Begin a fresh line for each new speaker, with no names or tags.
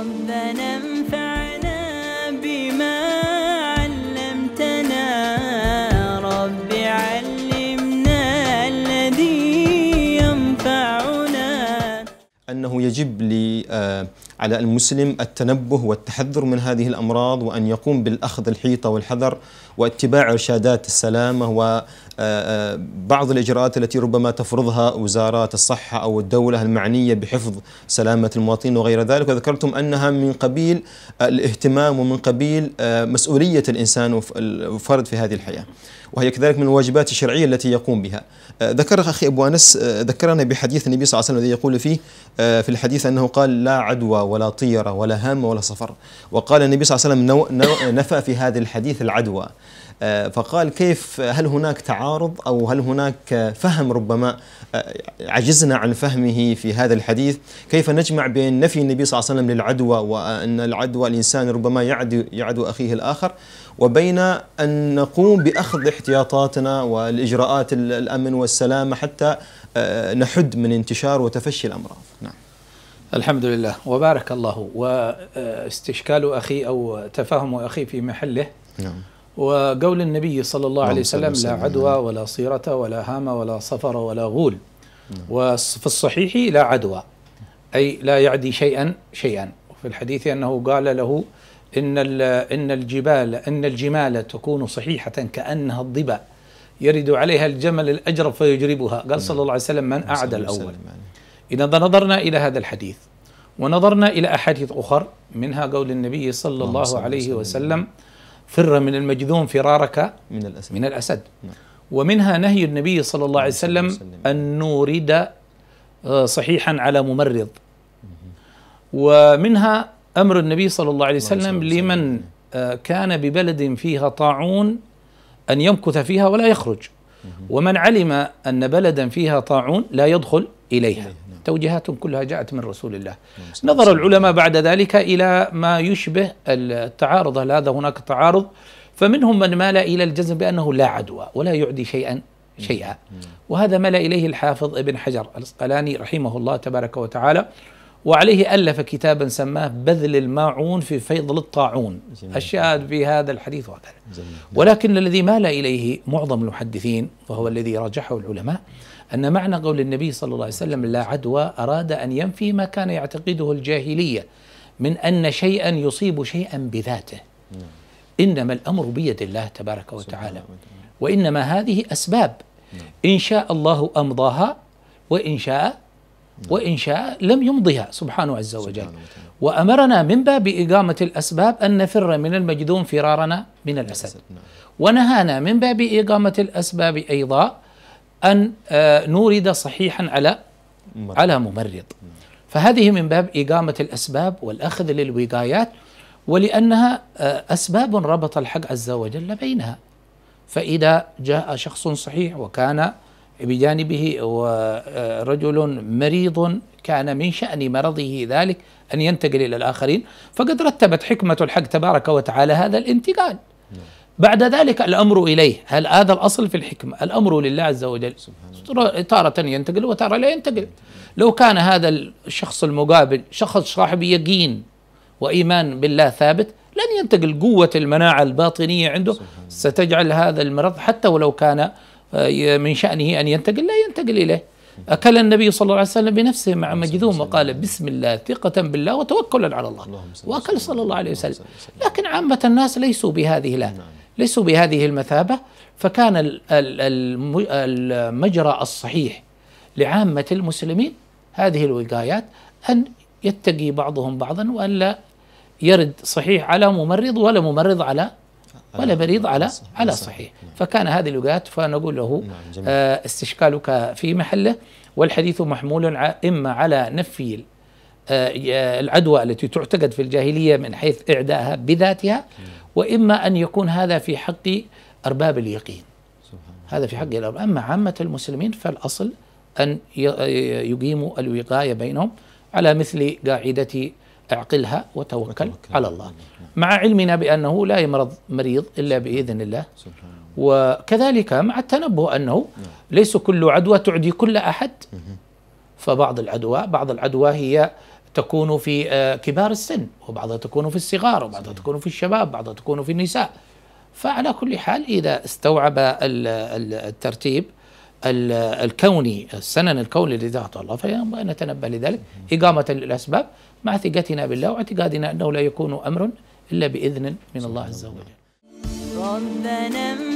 ربنا انفعنا بما علمتنا رب علمنا الذي ينفعنا أنه يجب لي آه، على المسلم التنبه والتحذر من هذه الأمراض وأن يقوم بالأخذ الحيطة والحذر واتباع إرشادات السلامة و آه، آه، بعض الإجراءات التي ربما تفرضها وزارات الصحة أو الدولة المعنية بحفظ سلامة المواطنين وغير ذلك وذكرتم أنها من قبيل آه، الاهتمام ومن قبيل مسؤولية الإنسان والفرد في هذه الحياة وهي كذلك من الواجبات الشرعية التي يقوم بها ذكر أخي أبو أنس ذكرنا بحديث النبي صلى الله عليه وسلم الذي يقول فيه في الحديث أنه قال لا عدوى ولا طيرة ولا هم ولا صفر وقال النبي صلى الله عليه وسلم نفى في هذا الحديث العدوى آه، فقال كيف هل هناك تعارض أو هل هناك فهم ربما آه، عجزنا عن فهمه في هذا الحديث كيف نجمع بين نفي النبي صلى الله عليه وسلم للعدوى وأن العدوى الإنسان ربما يعدو, يعدو أخيه الآخر وبين أن نقوم بأخذ احتياطاتنا والإجراءات الأمن والسلامة حتى آه، نحد من انتشار وتفشي الأمراض نعم الحمد لله وبارك
الله واستشكال أخي أو تفهم أخي في محله نعم وقول النبي صلى الله عليه وسلم لا عدوى ولا صيرة ولا هام ولا صفر ولا غول نعم. وفي الصحيح لا عدوى أي لا يعدي شيئا شيئا في الحديث أنه قال له إن إن الجبال إن الجمال تكون صحيحة كأنها الضبا يرد عليها الجمل الأجرب فيجربها قال نعم. صلى الله عليه وسلم من أعدى الأول إذا نظرنا إلى هذا الحديث ونظرنا إلى أحاديث أخر منها قول النبي صلى الله عليه وسلم فر من المجذوم فرارك من الأسد, من الأسد. نعم. ومنها نهي النبي صلى الله عليه وسلم أن نورد آه، صحيحا على ممرض ومنها أمر النبي صلى الله عليه وسلم لمن آه، كان ببلد فيها طاعون أن يمكث فيها ولا يخرج ومن علم أن بلدا فيها طاعون لا يدخل إليها توجيهات كلها جاءت من رسول الله نعم. نظر العلماء بعد ذلك إلى ما يشبه التعارض هل هذا هناك تعارض فمنهم من مال إلى الجزم بأنه لا عدوى ولا يعدي شيئا نعم. شيئا نعم. وهذا مال إليه الحافظ ابن حجر الأسقلاني رحمه الله تبارك وتعالى وعليه ألف كتابا سماه بذل الماعون في فيض الطاعون الشاهد في هذا الحديث واضح ولكن الذي مال إليه معظم المحدثين وهو الذي راجحه العلماء أن معنى قول النبي صلى الله عليه وسلم لا عدوى أراد أن ينفي ما كان يعتقده الجاهلية من أن شيئا يصيب شيئا بذاته إنما الأمر بيد الله تبارك وتعالى وإنما هذه أسباب إن شاء الله أمضاها وإن شاء نعم. وإنشاء لم يمضها سبحانه عز وجل سبحانه وأمرنا من باب إقامة الأسباب أن نفر من المجذوم فرارنا من الأسد نعم. ونهانا من باب إقامة الأسباب أيضا أن آه، نورد صحيحا على على ممرض نعم. فهذه من باب إقامة الأسباب والأخذ للوقايات ولأنها آه، أسباب ربط الحق عز وجل بينها فإذا جاء شخص صحيح وكان بجانبه آه، رجل مريض كان من شأن مرضه ذلك أن ينتقل إلى الآخرين فقد رتبت حكمة الحق تبارك وتعالى هذا الانتقال بعد ذلك الأمر إليه هل هذا الأصل في الحكمة الأمر لله عز وجل تارة ينتقل وتارة لا ينتقل لو كان هذا الشخص المقابل شخص صاحب يقين وإيمان بالله ثابت لن ينتقل قوة المناعة الباطنية عنده ستجعل هذا المرض حتى ولو كان من شأنه أن ينتقل لا ينتقل إليه أكل النبي صلى الله عليه وسلم بنفسه مع مجذوم وقال بسم الله ثقة بالله وتوكلا على الله وأكل صلى الله عليه وسلم لكن عامة الناس ليسوا بهذه لا نعم. ليسوا بهذه المثابة فكان المجرى الصحيح لعامة المسلمين هذه الوقايات أن يتقي بعضهم بعضا وأن لا يرد صحيح على ممرض ولا ممرض على ولا مريض على على نعم. صحيح فكان هذه اللغات فنقول له نعم، آه، استشكالك في محله والحديث محمول إما على نفي آه، آه، العدوى التي تعتقد في الجاهلية من حيث إعدائها بذاتها نعم. وإما أن يكون هذا في حق أرباب اليقين هذا في حق الأرباب أما عامة المسلمين فالأصل أن يقيموا الوقاية بينهم على مثل قاعدة اعقلها وتوكل, وتوكل على الله مع علمنا بأنه لا يمرض مريض إلا بإذن الله وكذلك مع التنبه أنه نعم. ليس كل عدوى تعدي كل أحد فبعض العدوى بعض العدوى هي تكون في آه، كبار السن وبعضها تكون في الصغار وبعضها تكون في الشباب بعضها تكون في النساء فعلى كل حال إذا استوعب الترتيب الكوني السنن الكوني الذي ذاته الله فينبغي أن نتنبه لذلك إقامة للأسباب مع ثقتنا بالله واعتقادنا أنه لا يكون أمر إلا بإذن من الله عز وجل
ربنا